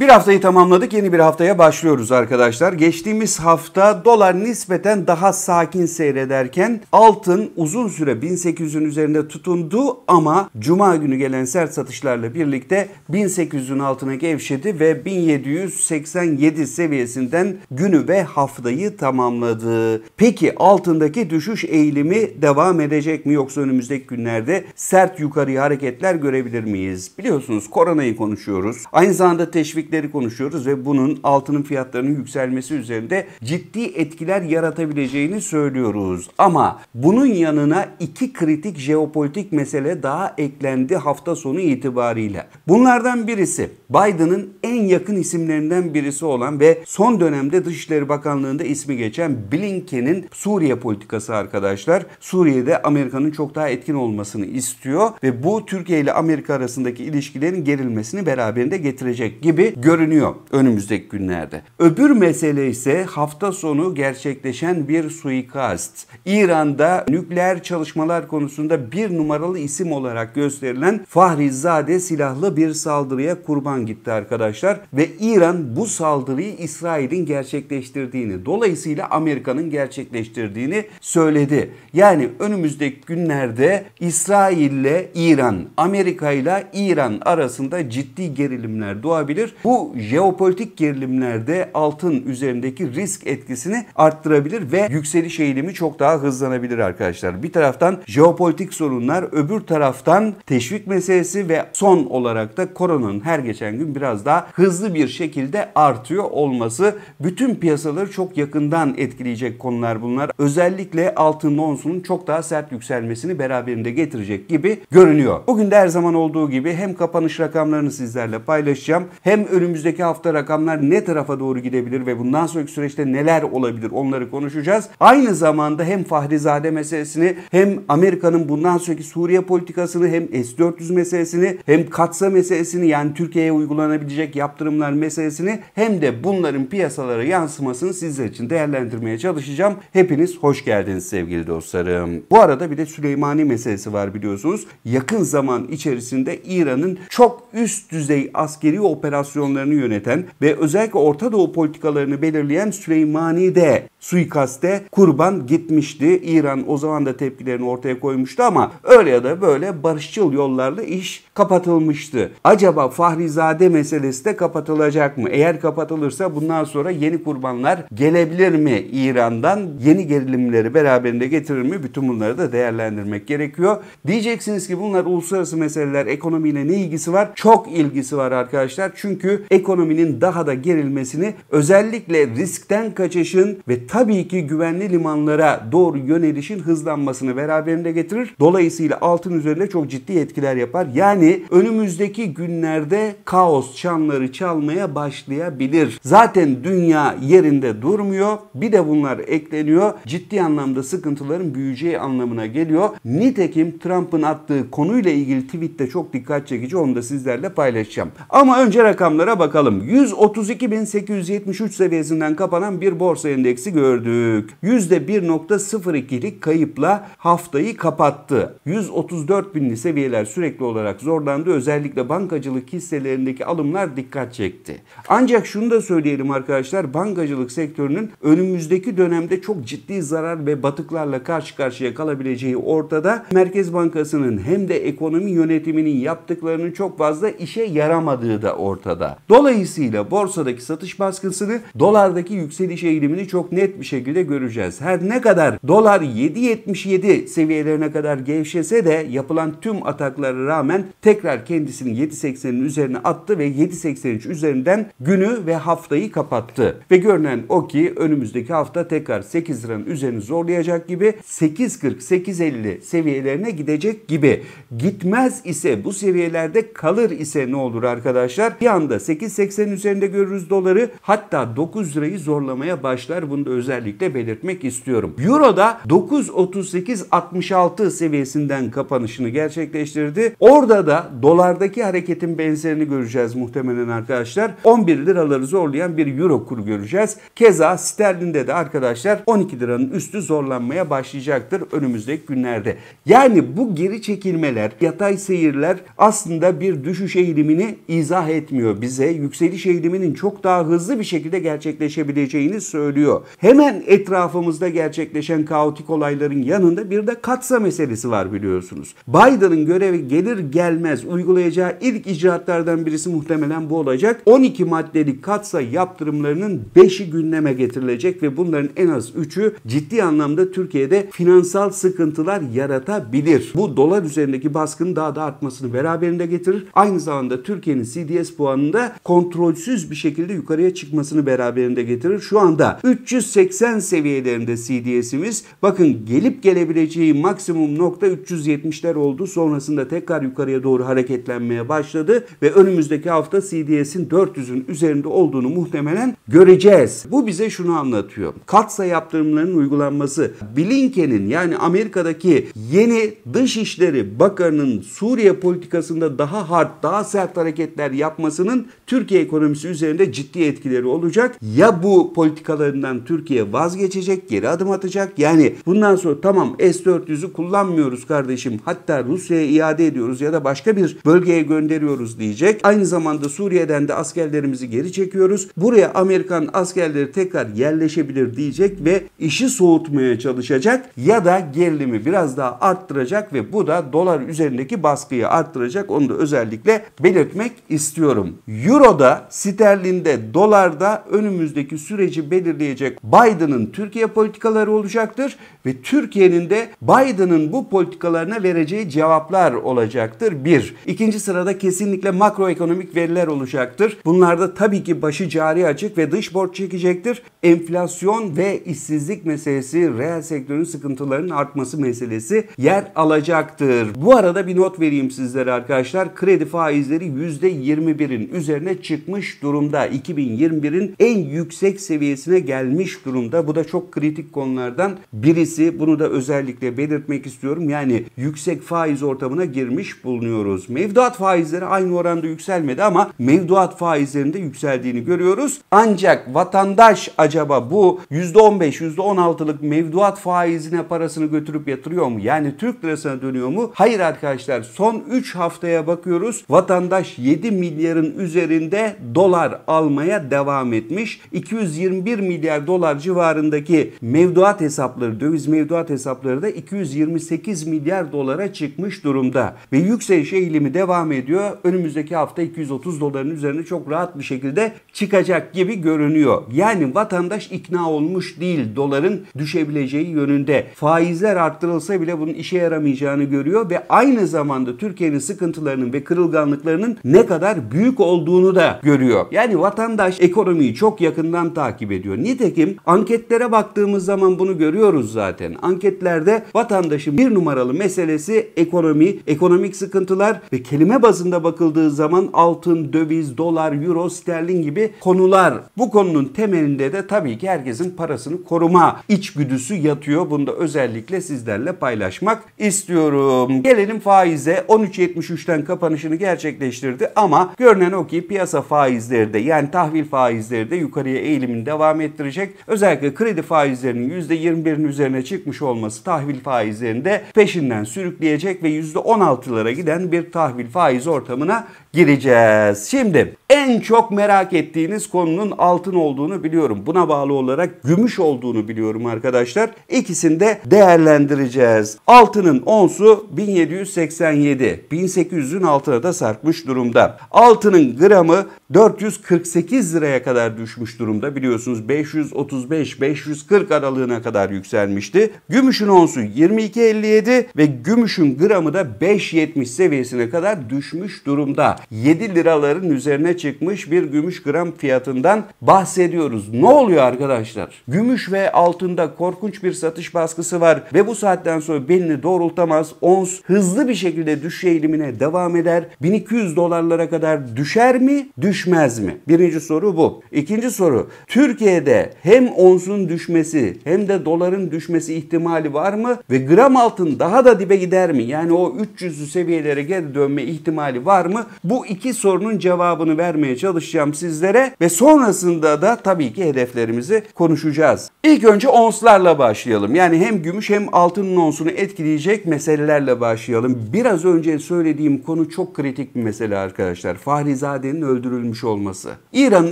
Bir haftayı tamamladık. Yeni bir haftaya başlıyoruz arkadaşlar. Geçtiğimiz hafta dolar nispeten daha sakin seyrederken altın uzun süre 1800'ün üzerinde tutundu ama cuma günü gelen sert satışlarla birlikte 1800'ün altına gevşedi ve 1787 seviyesinden günü ve haftayı tamamladı. Peki altındaki düşüş eğilimi devam edecek mi yoksa önümüzdeki günlerde sert yukarı hareketler görebilir miyiz? Biliyorsunuz koronayı konuşuyoruz. Aynı zamanda teşvik değişiklikleri konuşuyoruz ve bunun altının fiyatlarının yükselmesi üzerinde ciddi etkiler yaratabileceğini söylüyoruz. Ama bunun yanına iki kritik jeopolitik mesele daha eklendi hafta sonu itibariyle. Bunlardan birisi Biden'ın en yakın isimlerinden birisi olan ve son dönemde Dışişleri Bakanlığı'nda ismi geçen Blinken'in Suriye politikası arkadaşlar. Suriye'de Amerika'nın çok daha etkin olmasını istiyor ve bu Türkiye ile Amerika arasındaki ilişkilerin gerilmesini beraberinde getirecek gibi görünüyor önümüzdeki günlerde. Öbür mesele ise hafta sonu gerçekleşen bir suikast. İran'da nükleer çalışmalar konusunda bir numaralı isim olarak gösterilen Fahrizade silahlı bir saldırıya kurban gitti arkadaşlar ve İran bu saldırıyı İsrail'in gerçekleştirdiğini dolayısıyla Amerika'nın gerçekleştirdiğini söyledi. Yani önümüzdeki günlerde İsrail ile İran, Amerika ile İran arasında ciddi gerilimler doğabilir. Bu jeopolitik gerilimlerde altın üzerindeki risk etkisini arttırabilir ve yükseliş eğilimi çok daha hızlanabilir arkadaşlar. Bir taraftan jeopolitik sorunlar, öbür taraftan teşvik meselesi ve son olarak da koronanın her geçen gün biraz daha hızlı bir şekilde artıyor olması bütün piyasaları çok yakından etkileyecek konular bunlar. Özellikle altın onsunun çok daha sert yükselmesini beraberinde getirecek gibi görünüyor. Bugün de her zaman olduğu gibi hem kapanış rakamlarını sizlerle paylaşacağım hem önümüzdeki hafta rakamlar ne tarafa doğru gidebilir ve bundan sonraki süreçte neler olabilir onları konuşacağız. Aynı zamanda hem Fahrizade meselesini hem Amerika'nın bundan sonraki Suriye politikasını hem S-400 meselesini hem katsa meselesini yani Türkiye'ye uygulanabilecek yaptırımlar meselesini hem de bunların piyasalara yansımasını sizler için değerlendirmeye çalışacağım. Hepiniz hoş geldiniz sevgili dostlarım. Bu arada bir de Süleymani meselesi var biliyorsunuz. Yakın zaman içerisinde İran'ın çok üst düzey askeri operasyon operasyonlarını yöneten ve özellikle Orta Doğu politikalarını belirleyen Süleymani de suikaste kurban gitmişti. İran o zaman da tepkilerini ortaya koymuştu ama öyle ya da böyle barışçıl yollarla iş kapatılmıştı. Acaba Fahrizade meselesi de kapatılacak mı? Eğer kapatılırsa bundan sonra yeni kurbanlar gelebilir mi İran'dan? Yeni gerilimleri beraberinde getirir mi? Bütün bunları da değerlendirmek gerekiyor. Diyeceksiniz ki bunlar uluslararası meseleler, ekonomiyle ne ilgisi var? Çok ilgisi var arkadaşlar. Çünkü ekonominin daha da gerilmesini özellikle riskten kaçışın ve tabii ki güvenli limanlara doğru yönelişin hızlanmasını beraberinde getirir. Dolayısıyla altın üzerinde çok ciddi etkiler yapar. Yani yani önümüzdeki günlerde kaos çanları çalmaya başlayabilir. Zaten dünya yerinde durmuyor. Bir de bunlar ekleniyor. Ciddi anlamda sıkıntıların büyüyeceği anlamına geliyor. Nitekim Trump'ın attığı konuyla ilgili tweette çok dikkat çekici. Onu da sizlerle paylaşacağım. Ama önce rakamlara bakalım. 132.873 seviyesinden kapanan bir borsa endeksi gördük. %1.02'lik kayıpla haftayı kapattı. 134 seviyeler sürekli olarak zor zorlandı. Özellikle bankacılık hisselerindeki alımlar dikkat çekti. Ancak şunu da söyleyelim arkadaşlar. Bankacılık sektörünün önümüzdeki dönemde çok ciddi zarar ve batıklarla karşı karşıya kalabileceği ortada. Merkez Bankası'nın hem de ekonomi yönetiminin yaptıklarının çok fazla işe yaramadığı da ortada. Dolayısıyla borsadaki satış baskısını dolardaki yükseliş eğilimini çok net bir şekilde göreceğiz. Her ne kadar dolar 7.77 seviyelerine kadar gevşese de yapılan tüm ataklara rağmen tekrar kendisini 7.80'in üzerine attı ve 7.83 üzerinden günü ve haftayı kapattı. Ve görünen o ki önümüzdeki hafta tekrar 8 liranın üzerini zorlayacak gibi 8.40-8.50 seviyelerine gidecek gibi. Gitmez ise bu seviyelerde kalır ise ne olur arkadaşlar? Bir anda 8.80 üzerinde görürüz doları hatta 9 lirayı zorlamaya başlar. Bunu da özellikle belirtmek istiyorum. Euro da 9.38-66 seviyesinden kapanışını gerçekleştirdi. Orada da Burada dolardaki hareketin benzerini göreceğiz muhtemelen arkadaşlar. 11 liraları zorlayan bir euro kuru göreceğiz. Keza sterlinde de arkadaşlar 12 liranın üstü zorlanmaya başlayacaktır önümüzdeki günlerde. Yani bu geri çekilmeler, yatay seyirler aslında bir düşüş eğilimini izah etmiyor bize. Yükseliş eğiliminin çok daha hızlı bir şekilde gerçekleşebileceğini söylüyor. Hemen etrafımızda gerçekleşen kaotik olayların yanında bir de katsa meselesi var biliyorsunuz. Biden'ın görevi gelir gelmez gelmez. Uygulayacağı ilk icraatlardan birisi muhtemelen bu olacak. 12 maddelik katsa yaptırımlarının 5'i gündeme getirilecek ve bunların en az 3'ü ciddi anlamda Türkiye'de finansal sıkıntılar yaratabilir. Bu dolar üzerindeki baskının daha da artmasını beraberinde getirir. Aynı zamanda Türkiye'nin CDS puanında kontrolsüz bir şekilde yukarıya çıkmasını beraberinde getirir. Şu anda 380 seviyelerinde CDS'imiz. Bakın gelip gelebileceği maksimum nokta 370'ler oldu. Sonrasında tekrar yukarıya doğru doğru hareketlenmeye başladı ve önümüzdeki hafta CDS'in 400'ün üzerinde olduğunu muhtemelen göreceğiz. Bu bize şunu anlatıyor. Katsa yaptırımlarının uygulanması Blinken'in yani Amerika'daki yeni Dışişleri Bakanı'nın Suriye politikasında daha hard, daha sert hareketler yapmasının Türkiye ekonomisi üzerinde ciddi etkileri olacak. Ya bu politikalarından Türkiye vazgeçecek, geri adım atacak. Yani bundan sonra tamam S-400'ü kullanmıyoruz kardeşim hatta Rusya'ya iade ediyoruz ya da başka başka bir bölgeye gönderiyoruz diyecek. Aynı zamanda Suriye'den de askerlerimizi geri çekiyoruz. Buraya Amerikan askerleri tekrar yerleşebilir diyecek ve işi soğutmaya çalışacak ya da gerilimi biraz daha arttıracak ve bu da dolar üzerindeki baskıyı arttıracak. Onu da özellikle belirtmek istiyorum. Euro'da, sterlinde, dolarda önümüzdeki süreci belirleyecek Biden'ın Türkiye politikaları olacaktır ve Türkiye'nin de Biden'ın bu politikalarına vereceği cevaplar olacaktır. Bir. İkinci sırada kesinlikle makroekonomik veriler olacaktır. Bunlarda tabii ki başı cari açık ve dış borç çekecektir. Enflasyon ve işsizlik meselesi, reel sektörün sıkıntılarının artması meselesi yer alacaktır. Bu arada bir not vereyim sizlere arkadaşlar. Kredi faizleri %21'in üzerine çıkmış durumda. 2021'in en yüksek seviyesine gelmiş durumda. Bu da çok kritik konulardan birisi etkisi bunu da özellikle belirtmek istiyorum. Yani yüksek faiz ortamına girmiş bulunuyoruz. Mevduat faizleri aynı oranda yükselmedi ama mevduat faizlerinde yükseldiğini görüyoruz. Ancak vatandaş acaba bu %15, %16'lık mevduat faizine parasını götürüp yatırıyor mu? Yani Türk lirasına dönüyor mu? Hayır arkadaşlar son 3 haftaya bakıyoruz. Vatandaş 7 milyarın üzerinde dolar almaya devam etmiş. 221 milyar dolar civarındaki mevduat hesapları, döviz döviz mevduat hesapları da 228 milyar dolara çıkmış durumda. Ve yükselişe eğilimi devam ediyor. Önümüzdeki hafta 230 doların üzerine çok rahat bir şekilde çıkacak gibi görünüyor. Yani vatandaş ikna olmuş değil doların düşebileceği yönünde. Faizler arttırılsa bile bunun işe yaramayacağını görüyor ve aynı zamanda Türkiye'nin sıkıntılarının ve kırılganlıklarının ne kadar büyük olduğunu da görüyor. Yani vatandaş ekonomiyi çok yakından takip ediyor. Nitekim anketlere baktığımız zaman bunu görüyoruz zaten zaten anketlerde vatandaşın bir numaralı meselesi ekonomi, ekonomik sıkıntılar ve kelime bazında bakıldığı zaman altın, döviz, dolar, euro, sterlin gibi konular. Bu konunun temelinde de tabii ki herkesin parasını koruma içgüdüsü yatıyor. Bunu da özellikle sizlerle paylaşmak istiyorum. Gelelim faize. 13.73'ten kapanışını gerçekleştirdi ama görünen o ki piyasa faizleri de yani tahvil faizleri de yukarıya eğilimini devam ettirecek. Özellikle kredi faizlerinin %21'in üzerine çıkmış olması tahvil faizlerinde peşinden sürükleyecek ve %16'lara giden bir tahvil faiz ortamına gireceğiz. Şimdi en çok merak ettiğiniz konunun altın olduğunu biliyorum. Buna bağlı olarak gümüş olduğunu biliyorum arkadaşlar. İkisini de değerlendireceğiz. Altının onsu 1787, 1800'ün altına da sarkmış durumda. Altının gramı 448 liraya kadar düşmüş durumda. Biliyorsunuz 535-540 aralığına kadar yükselmiş geçti. Gümüşün onsu 22.57 ve gümüşün gramı da 5.70 seviyesine kadar düşmüş durumda. 7 liraların üzerine çıkmış bir gümüş gram fiyatından bahsediyoruz. Ne oluyor arkadaşlar? Gümüş ve altında korkunç bir satış baskısı var ve bu saatten sonra belini doğrultamaz. Ons hızlı bir şekilde düşüş eğilimine devam eder. 1200 dolarlara kadar düşer mi? Düşmez mi? Birinci soru bu. İkinci soru. Türkiye'de hem onsun düşmesi hem de doların düşmesi düşmesi ihtimali var mı? Ve gram altın daha da dibe gider mi? Yani o 300'lü seviyelere geri dönme ihtimali var mı? Bu iki sorunun cevabını vermeye çalışacağım sizlere ve sonrasında da tabii ki hedeflerimizi konuşacağız. İlk önce onslarla başlayalım. Yani hem gümüş hem altının onsunu etkileyecek meselelerle başlayalım. Biraz önce söylediğim konu çok kritik bir mesele arkadaşlar. Fahrizade'nin öldürülmüş olması. İran'ın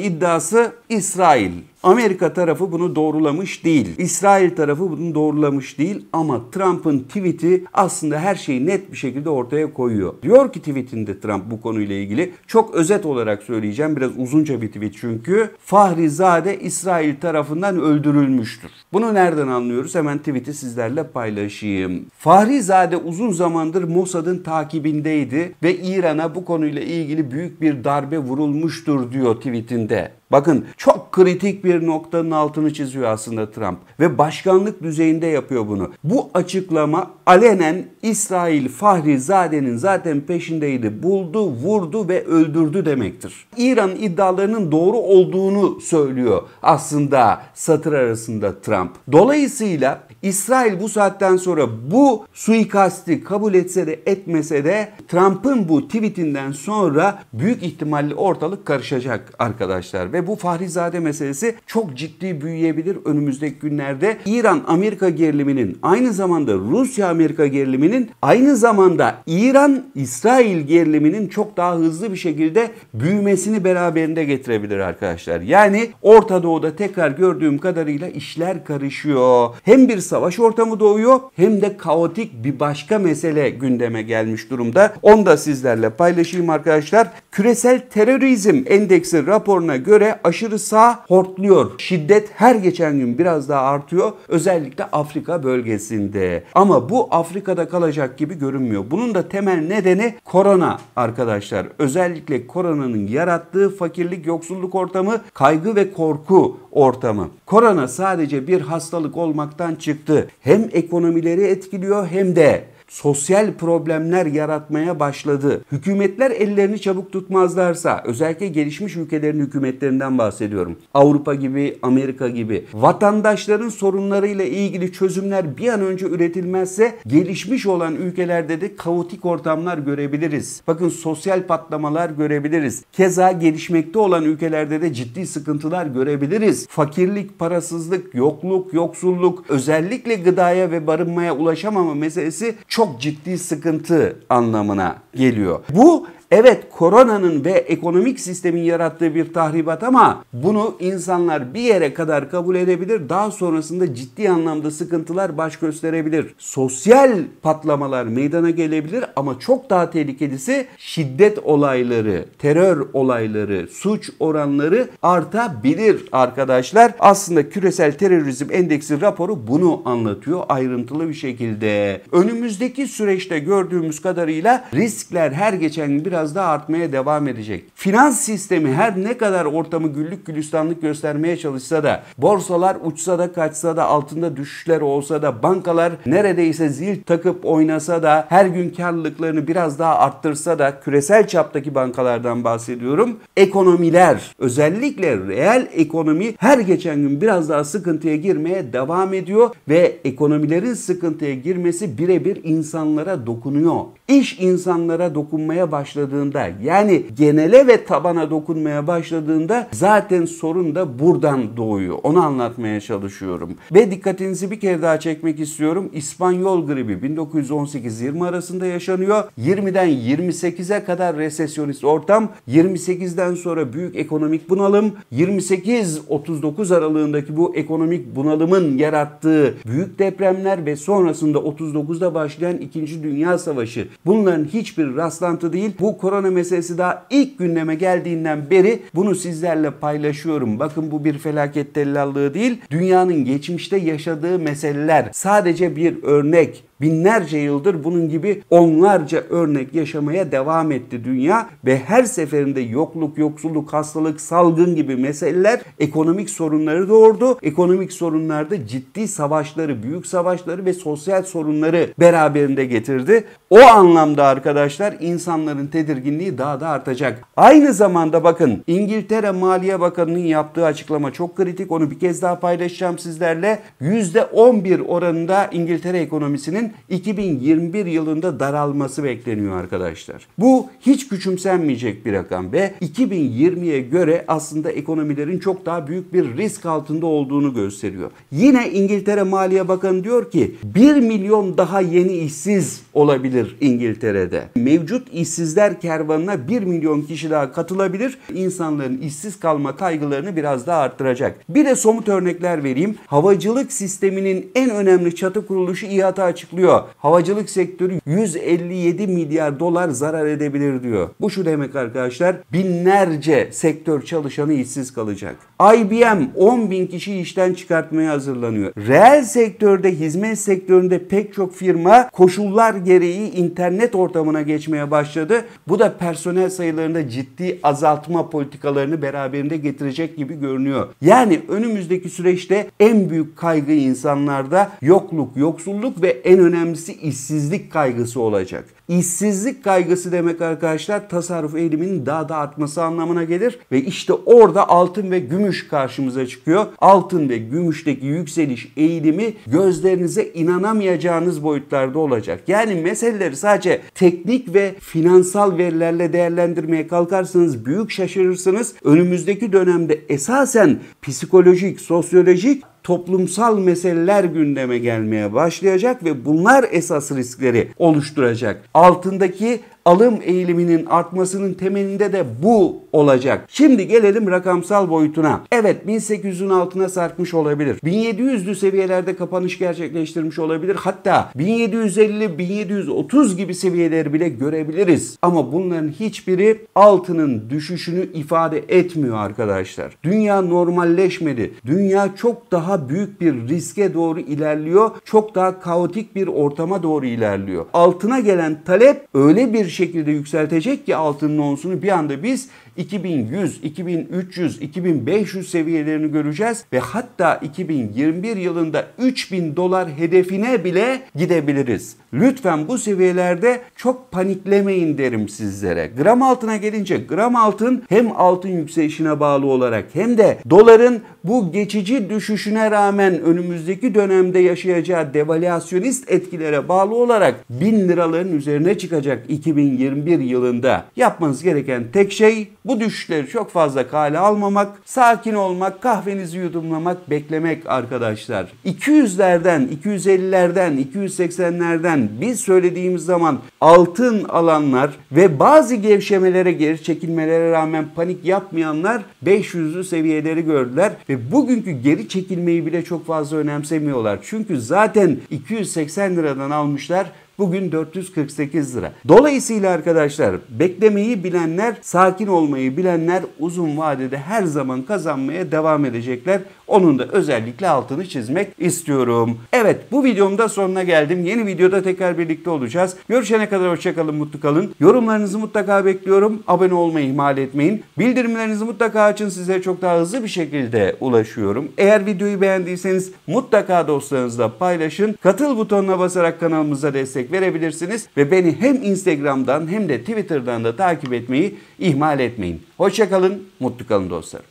iddiası İsrail Amerika tarafı bunu doğrulamış değil. İsrail tarafı bunu doğrulamış değil ama Trump'ın tweet'i aslında her şeyi net bir şekilde ortaya koyuyor. Diyor ki tweetinde Trump bu konuyla ilgili çok özet olarak söyleyeceğim. Biraz uzunca bir tweet çünkü. Fahri Zade İsrail tarafından öldürülmüştür. Bunu nereden anlıyoruz? Hemen tweet'i sizlerle paylaşayım. Fahri Zade uzun zamandır Mossad'ın takibindeydi ve İran'a bu konuyla ilgili büyük bir darbe vurulmuştur diyor tweetinde. Bakın çok kritik bir noktanın altını çiziyor aslında Trump ve başkanlık düzeyinde yapıyor bunu. Bu açıklama alenen İsrail Fahri Zade'nin zaten peşindeydi. Buldu, vurdu ve öldürdü demektir. İran iddialarının doğru olduğunu söylüyor aslında satır arasında Trump. Dolayısıyla İsrail bu saatten sonra bu suikasti kabul etse de etmese de Trump'ın bu tweetinden sonra büyük ihtimalle ortalık karışacak arkadaşlar. Ve bu Fahrizade meselesi çok ciddi büyüyebilir önümüzdeki günlerde. İran-Amerika geriliminin aynı zamanda Rusya-Amerika geriliminin aynı zamanda İran-İsrail geriliminin çok daha hızlı bir şekilde büyümesini beraberinde getirebilir arkadaşlar. Yani Orta Doğu'da tekrar gördüğüm kadarıyla işler karışıyor. Hem bir savaş ortamı doğuyor hem de kaotik bir başka mesele gündeme gelmiş durumda. Onu da sizlerle paylaşayım arkadaşlar. Küresel terörizm endeksi raporuna göre aşırı sağ hortluyor. Şiddet her geçen gün biraz daha artıyor. Özellikle Afrika bölgesinde. Ama bu Afrika'da kalacak gibi görünmüyor. Bunun da temel nedeni korona arkadaşlar. Özellikle koronanın yarattığı fakirlik, yoksulluk ortamı, kaygı ve korku ortamı. Korona sadece bir hastalık olmaktan çıktı. Hem ekonomileri etkiliyor hem de sosyal problemler yaratmaya başladı. Hükümetler ellerini çabuk tutmazlarsa özellikle gelişmiş ülkelerin hükümetlerinden bahsediyorum. Avrupa gibi, Amerika gibi vatandaşların sorunlarıyla ilgili çözümler bir an önce üretilmezse gelişmiş olan ülkelerde de kaotik ortamlar görebiliriz. Bakın sosyal patlamalar görebiliriz. Keza gelişmekte olan ülkelerde de ciddi sıkıntılar görebiliriz. Fakirlik, parasızlık, yokluk, yoksulluk, özellikle gıdaya ve barınmaya ulaşamama meselesi çok çok ciddi sıkıntı anlamına geliyor. Bu Evet koronanın ve ekonomik sistemin yarattığı bir tahribat ama bunu insanlar bir yere kadar kabul edebilir. Daha sonrasında ciddi anlamda sıkıntılar baş gösterebilir. Sosyal patlamalar meydana gelebilir ama çok daha tehlikelisi şiddet olayları, terör olayları, suç oranları artabilir arkadaşlar. Aslında küresel terörizm endeksi raporu bunu anlatıyor ayrıntılı bir şekilde. Önümüzdeki süreçte gördüğümüz kadarıyla riskler her geçen biraz biraz daha artmaya devam edecek. Finans sistemi her ne kadar ortamı güllük gülistanlık göstermeye çalışsa da borsalar uçsa da kaçsa da altında düşüşler olsa da bankalar neredeyse zil takıp oynasa da her gün karlılıklarını biraz daha arttırsa da küresel çaptaki bankalardan bahsediyorum. Ekonomiler özellikle reel ekonomi her geçen gün biraz daha sıkıntıya girmeye devam ediyor ve ekonomilerin sıkıntıya girmesi birebir insanlara dokunuyor iş insanlara dokunmaya başladığında yani genele ve tabana dokunmaya başladığında zaten sorun da buradan doğuyor. Onu anlatmaya çalışıyorum. Ve dikkatinizi bir kere daha çekmek istiyorum. İspanyol gribi 1918-20 arasında yaşanıyor. 20'den 28'e kadar resesyonist ortam. 28'den sonra büyük ekonomik bunalım. 28-39 aralığındaki bu ekonomik bunalımın yarattığı büyük depremler ve sonrasında 39'da başlayan 2. Dünya Savaşı Bunların hiçbir rastlantı değil. Bu korona meselesi daha ilk gündeme geldiğinden beri bunu sizlerle paylaşıyorum. Bakın bu bir felaket tellallığı değil. Dünyanın geçmişte yaşadığı meseleler sadece bir örnek. Binlerce yıldır bunun gibi onlarca örnek yaşamaya devam etti dünya ve her seferinde yokluk, yoksulluk, hastalık, salgın gibi meseleler ekonomik sorunları doğurdu. Ekonomik sorunlarda ciddi savaşları, büyük savaşları ve sosyal sorunları beraberinde getirdi. O anlamda arkadaşlar insanların tedirginliği daha da artacak. Aynı zamanda bakın İngiltere Maliye Bakanı'nın yaptığı açıklama çok kritik. Onu bir kez daha paylaşacağım sizlerle. %11 oranında İngiltere ekonomisinin 2021 yılında daralması bekleniyor arkadaşlar. Bu hiç küçümsenmeyecek bir rakam ve 2020'ye göre aslında ekonomilerin çok daha büyük bir risk altında olduğunu gösteriyor. Yine İngiltere Maliye Bakanı diyor ki 1 milyon daha yeni işsiz olabilir İngiltere'de. Mevcut işsizler kervanına 1 milyon kişi daha katılabilir. İnsanların işsiz kalma kaygılarını biraz daha arttıracak. Bir de somut örnekler vereyim. Havacılık sisteminin en önemli çatı kuruluşu İHA'ta açıklıyor. Havacılık sektörü 157 milyar dolar zarar edebilir diyor. Bu şu demek arkadaşlar binlerce sektör çalışanı işsiz kalacak. IBM 10 bin kişi işten çıkartmaya hazırlanıyor. Reel sektörde, hizmet sektöründe pek çok firma koşullar gereği internet ortamına geçmeye başladı. Bu da personel sayılarında ciddi azaltma politikalarını beraberinde getirecek gibi görünüyor. Yani önümüzdeki süreçte en büyük kaygı insanlarda yokluk, yoksulluk ve en önemlisi işsizlik kaygısı olacak. İşsizlik kaygısı demek arkadaşlar tasarruf eğiliminin daha da artması anlamına gelir ve işte orada altın ve gümüş karşımıza çıkıyor. Altın ve gümüşteki yükseliş eğilimi gözlerinize inanamayacağınız boyutlarda olacak. Yani meseleleri sadece teknik ve finansal verilerle değerlendirmeye kalkarsanız büyük şaşırırsınız. Önümüzdeki dönemde esasen psikolojik, sosyolojik toplumsal meseleler gündeme gelmeye başlayacak ve bunlar esas riskleri oluşturacak. Altındaki alım eğiliminin artmasının temelinde de bu olacak. Şimdi gelelim rakamsal boyutuna. Evet 1800'ün altına sarkmış olabilir. 1700'lü seviyelerde kapanış gerçekleştirmiş olabilir. Hatta 1750-1730 gibi seviyeleri bile görebiliriz. Ama bunların hiçbiri altının düşüşünü ifade etmiyor arkadaşlar. Dünya normalleşmedi. Dünya çok daha büyük bir riske doğru ilerliyor. Çok daha kaotik bir ortama doğru ilerliyor. Altına gelen talep öyle bir şekilde yükseltecek ki altının onsunu bir anda biz 2100, 2300, 2500 seviyelerini göreceğiz ve hatta 2021 yılında 3000 dolar hedefine bile gidebiliriz. Lütfen bu seviyelerde çok paniklemeyin derim sizlere. Gram altına gelince gram altın hem altın yükselişine bağlı olarak hem de doların bu geçici düşüşüne rağmen önümüzdeki dönemde yaşayacağı devalüasyonist etkilere bağlı olarak 1000 liraların üzerine çıkacak 2021 yılında. Yapmanız gereken tek şey bu bu düşleri çok fazla kale almamak, sakin olmak, kahvenizi yudumlamak, beklemek arkadaşlar. 200'lerden, 250'lerden, 280'lerden biz söylediğimiz zaman altın alanlar ve bazı gevşemelere, geri çekilmelere rağmen panik yapmayanlar 500'lü seviyeleri gördüler ve bugünkü geri çekilmeyi bile çok fazla önemsemiyorlar. Çünkü zaten 280 liradan almışlar Bugün 448 lira. Dolayısıyla arkadaşlar beklemeyi bilenler, sakin olmayı bilenler uzun vadede her zaman kazanmaya devam edecekler. Onun da özellikle altını çizmek istiyorum. Evet bu videomda sonuna geldim. Yeni videoda tekrar birlikte olacağız. Görüşene kadar hoşçakalın, mutlu kalın. Yorumlarınızı mutlaka bekliyorum. Abone olmayı ihmal etmeyin. Bildirimlerinizi mutlaka açın. Size çok daha hızlı bir şekilde ulaşıyorum. Eğer videoyu beğendiyseniz mutlaka dostlarınızla paylaşın. Katıl butonuna basarak kanalımıza destek verebilirsiniz. Ve beni hem Instagram'dan hem de Twitter'dan da takip etmeyi ihmal etmeyin. Hoşçakalın, mutlu kalın dostlarım.